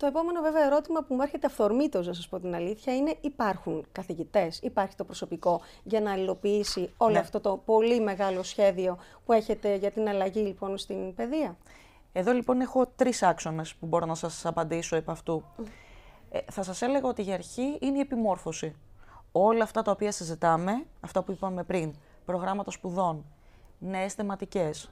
Το επόμενο βέβαια ερώτημα που μου έρχεται αυθορμήτως, να σας πω την αλήθεια, είναι υπάρχουν καθηγητές, υπάρχει το προσωπικό για να αλληλοποιήσει όλο ναι. αυτό το πολύ μεγάλο σχέδιο που έχετε για την αλλαγή λοιπόν στην παιδεία. Εδώ λοιπόν έχω τρεις άξονες που μπορώ να σας απαντήσω επ' αυτού. Ε, θα σας έλεγα ότι για αρχή είναι η επιμόρφωση. Όλα αυτά τα οποία συζητάμε, αυτά που είπαμε πριν, προγράμματα σπουδών, νέες θεματικές,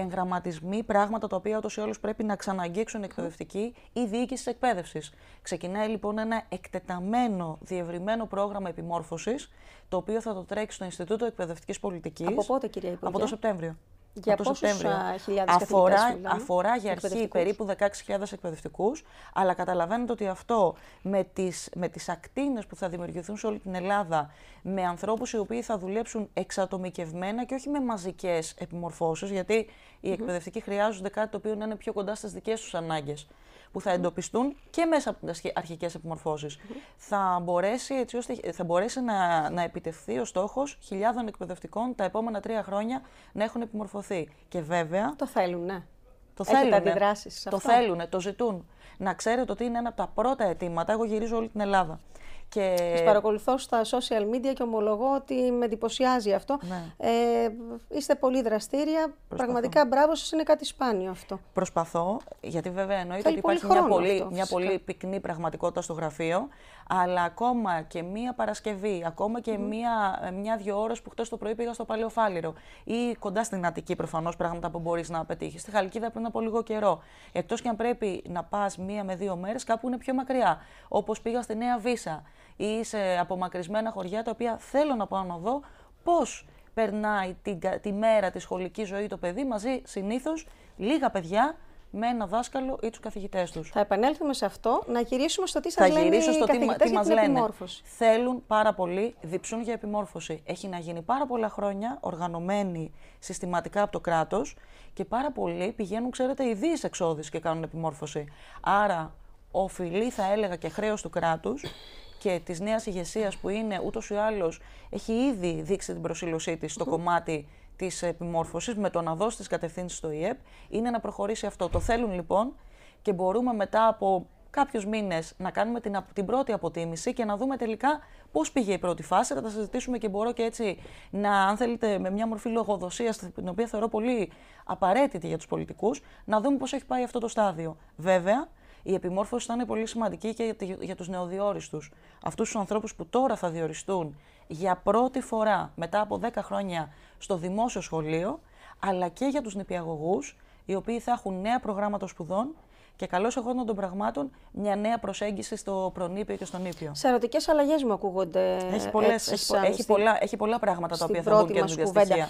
εγγραμματισμοί, πράγματα τα οποία ούτως ή άλλως πρέπει να ξαναγγίξουν εκπαιδευτικοί ή διοίκηση της εκπαίδευσης. Ξεκινάει λοιπόν ένα εκτεταμένο, διευρυμένο πρόγραμμα επιμόρφωσης, το οποίο θα το τρέξει στο Ινστιτούτο Εκπαιδευτικής Πολιτικής. Από πότε, Από το Σεπτέμβριο. Για τον χιλιάδες αφορά, αφορά για αρχή περίπου 16.000 εκπαιδευτικούς, αλλά καταλαβαίνετε ότι αυτό με τις με τις ακτίνες που θα δημιουργηθούν σε όλη την Ελλάδα, με ανθρώπους οι οποίοι θα δουλέψουν εξατομικευμένα και όχι με μαζικές επιμορφώσεις, γιατί οι mm εκπαιδευτικοί χρειάζονται κάτι το οποίο να είναι πιο κοντά στις δικές τους ανάγκες που θα εντοπιστούν και μέσα από τις αρχικέ mm-hmm. Θα μπορέσει, έτσι ώστε, θα μπορέσει να, να επιτευχθεί ο στόχος χιλιάδων εκπαιδευτικών τα επόμενα τρία χρόνια να έχουν επιμορφωθεί. Και βέβαια. Το θέλουν, ναι. Το θέλουν. Το θέλουν, το ζητούν. Να ξέρετε ότι είναι ένα από τα πρώτα αιτήματα. Εγώ γυρίζω όλη την Ελλάδα. Και... παρακολουθώ στα social media και ομολογώ ότι με εντυπωσιάζει αυτό. Ναι. Ε, είστε πολύ δραστήρια. Προσπαθώ. Πραγματικά μπράβο σας, είναι κάτι σπάνιο αυτό. Προσπαθώ, γιατί βέβαια εννοείται ότι υπάρχει μια, πολύ, αυτό, μια πολύ πυκνή πραγματικότητα στο γραφείο, αλλά ακόμα και μία Παρασκευή, ακόμα και mm. μία, ε, μία-δύο ώρες που χτες το πρωί πήγα στο Παλαιοφάλιρο ή κοντά στην Αττική προφανώς πράγματα που μπορείς να πετύχεις. Στη Χαλκίδα πριν από λίγο καιρό. Εκτός και αν πρέπει να πας μία με δύο μέρες, κάπου είναι πιο μακριά. Όπως πήγα στη Νέα Βίσα ή σε απομακρυσμένα χωριά τα οποία θέλω να πάω να δω πώς περνάει τη, τη μέρα τη σχολική ζωή το παιδί μαζί συνήθως λίγα παιδιά με ένα δάσκαλο ή τους καθηγητές τους. Θα επανέλθουμε σε αυτό, να γυρίσουμε στο τι σας λένε γυρίσω στο τι, λένε. επιμόρφωση. Θέλουν πάρα πολύ, διψούν για επιμόρφωση. Έχει να γίνει πάρα πολλά χρόνια, οργανωμένη συστηματικά από το κράτος και πάρα πολλοί πηγαίνουν, ξέρετε, ιδίες εξόδου και κάνουν επιμόρφωση. Άρα, οφειλεί, θα έλεγα, και χρέος του κράτους και της νέας ηγεσίας που είναι ούτως ή άλλως έχει ήδη δείξει την προσήλωσή της στο κομμάτι της επιμόρφωσης με το να δώσει τις κατευθύνσεις στο ΙΕΠ, είναι να προχωρήσει αυτό. Το θέλουν λοιπόν και μπορούμε μετά από κάποιους μήνες να κάνουμε την, την πρώτη αποτίμηση και να δούμε τελικά πώς πήγε η πρώτη φάση. Θα τα συζητήσουμε και μπορώ και έτσι να, αν θέλετε, με μια μορφή λογοδοσίας, την οποία θεωρώ πολύ απαραίτητη για τους πολιτικούς, να δούμε πώς έχει πάει αυτό το στάδιο. Βέβαια, η επιμόρφωση θα είναι πολύ σημαντική και για τους νεοδιόριστους. Αυτούς τους ανθρώπους που τώρα θα διοριστούν για πρώτη φορά μετά από 10 χρόνια στο δημόσιο σχολείο, αλλά και για τους νηπιαγωγούς, οι οποίοι θα έχουν νέα προγράμματα σπουδών και καλώς εγώ των πραγμάτων μια νέα προσέγγιση στο προνήπιο και στον ήπιο. Σε ερωτικές αλλαγές μου ακούγονται. Έχει, πολλές, ε, έχει, πολλά, πράγματα τα οποία θα βγουν και κουβέντα.